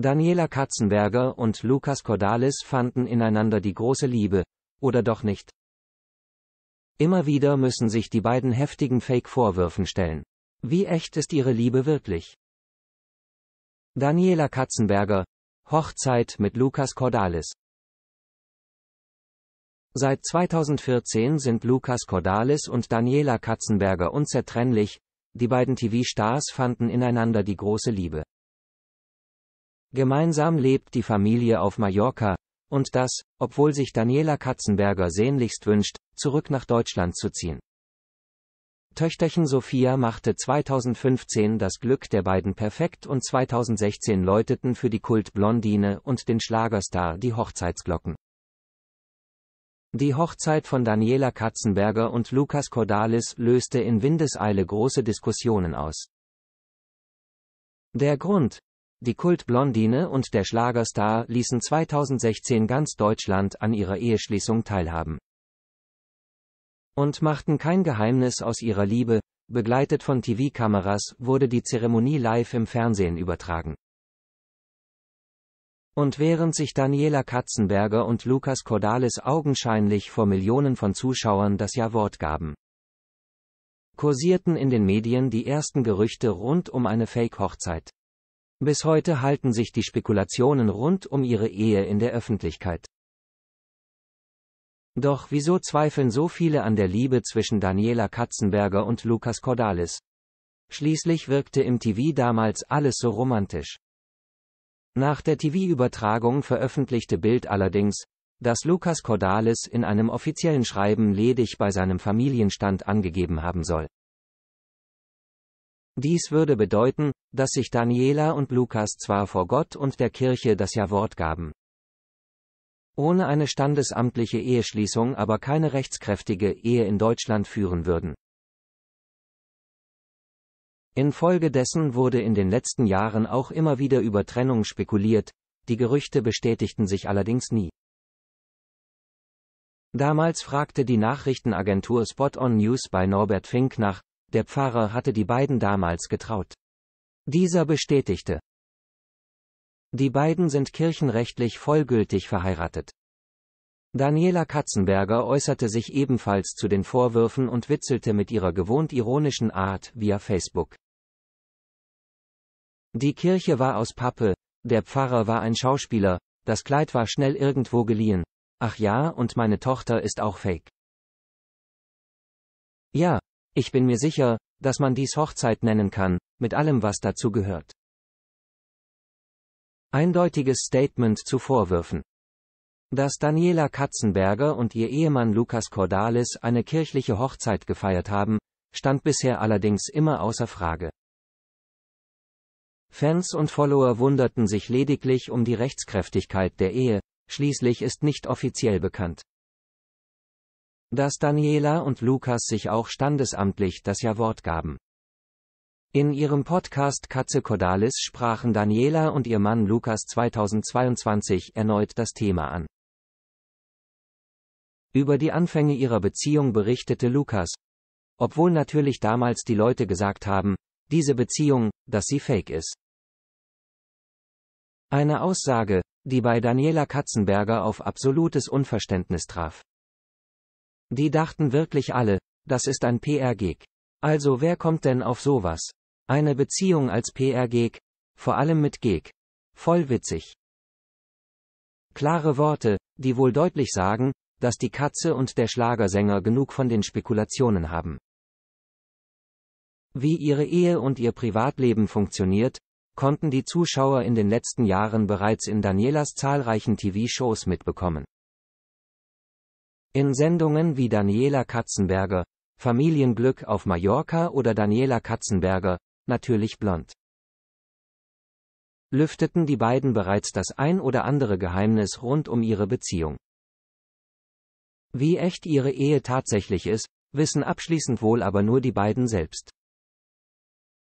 Daniela Katzenberger und Lukas Cordalis fanden ineinander die große Liebe, oder doch nicht. Immer wieder müssen sich die beiden heftigen Fake-Vorwürfen stellen. Wie echt ist ihre Liebe wirklich? Daniela Katzenberger, Hochzeit mit Lukas Cordalis. Seit 2014 sind Lukas Cordalis und Daniela Katzenberger unzertrennlich, die beiden TV-Stars fanden ineinander die große Liebe. Gemeinsam lebt die Familie auf Mallorca, und das, obwohl sich Daniela Katzenberger sehnlichst wünscht, zurück nach Deutschland zu ziehen. Töchterchen Sophia machte 2015 das Glück der beiden perfekt und 2016 läuteten für die Kultblondine und den Schlagerstar die Hochzeitsglocken. Die Hochzeit von Daniela Katzenberger und Lukas Cordalis löste in Windeseile große Diskussionen aus. Der Grund, die Kultblondine und der Schlagerstar ließen 2016 ganz Deutschland an ihrer Eheschließung teilhaben. Und machten kein Geheimnis aus ihrer Liebe, begleitet von TV-Kameras wurde die Zeremonie live im Fernsehen übertragen. Und während sich Daniela Katzenberger und Lukas Cordalis augenscheinlich vor Millionen von Zuschauern das Ja-Wort gaben, kursierten in den Medien die ersten Gerüchte rund um eine Fake-Hochzeit. Bis heute halten sich die Spekulationen rund um ihre Ehe in der Öffentlichkeit. Doch wieso zweifeln so viele an der Liebe zwischen Daniela Katzenberger und Lukas Cordalis? Schließlich wirkte im TV damals alles so romantisch. Nach der TV-Übertragung veröffentlichte Bild allerdings, dass Lukas Cordalis in einem offiziellen Schreiben ledig bei seinem Familienstand angegeben haben soll. Dies würde bedeuten, dass sich Daniela und Lukas zwar vor Gott und der Kirche das Ja-Wort gaben. Ohne eine standesamtliche Eheschließung aber keine rechtskräftige Ehe in Deutschland führen würden. Infolgedessen wurde in den letzten Jahren auch immer wieder über Trennung spekuliert, die Gerüchte bestätigten sich allerdings nie. Damals fragte die Nachrichtenagentur Spot on News bei Norbert Fink nach, der Pfarrer hatte die beiden damals getraut. Dieser bestätigte. Die beiden sind kirchenrechtlich vollgültig verheiratet. Daniela Katzenberger äußerte sich ebenfalls zu den Vorwürfen und witzelte mit ihrer gewohnt ironischen Art via Facebook. Die Kirche war aus Pappe, der Pfarrer war ein Schauspieler, das Kleid war schnell irgendwo geliehen. Ach ja, und meine Tochter ist auch fake. Ja, ich bin mir sicher, dass man dies Hochzeit nennen kann, mit allem was dazu gehört. Eindeutiges Statement zu Vorwürfen. Dass Daniela Katzenberger und ihr Ehemann Lukas Cordalis eine kirchliche Hochzeit gefeiert haben, stand bisher allerdings immer außer Frage. Fans und Follower wunderten sich lediglich um die Rechtskräftigkeit der Ehe, schließlich ist nicht offiziell bekannt, dass Daniela und Lukas sich auch standesamtlich das Ja-Wort gaben. In ihrem Podcast Katze Cordalis sprachen Daniela und ihr Mann Lukas 2022 erneut das Thema an. Über die Anfänge ihrer Beziehung berichtete Lukas. Obwohl natürlich damals die Leute gesagt haben, diese Beziehung, dass sie fake ist. Eine Aussage, die bei Daniela Katzenberger auf absolutes Unverständnis traf. Die dachten wirklich alle, das ist ein PR-Gig. Also wer kommt denn auf sowas? Eine Beziehung als PR-Gig? Vor allem mit Gig. Voll witzig. Klare Worte, die wohl deutlich sagen, dass die Katze und der Schlagersänger genug von den Spekulationen haben. Wie ihre Ehe und ihr Privatleben funktioniert, konnten die Zuschauer in den letzten Jahren bereits in Danielas zahlreichen TV-Shows mitbekommen. In Sendungen wie Daniela Katzenberger, Familienglück auf Mallorca oder Daniela Katzenberger, natürlich blond, lüfteten die beiden bereits das ein oder andere Geheimnis rund um ihre Beziehung. Wie echt ihre Ehe tatsächlich ist, wissen abschließend wohl aber nur die beiden selbst.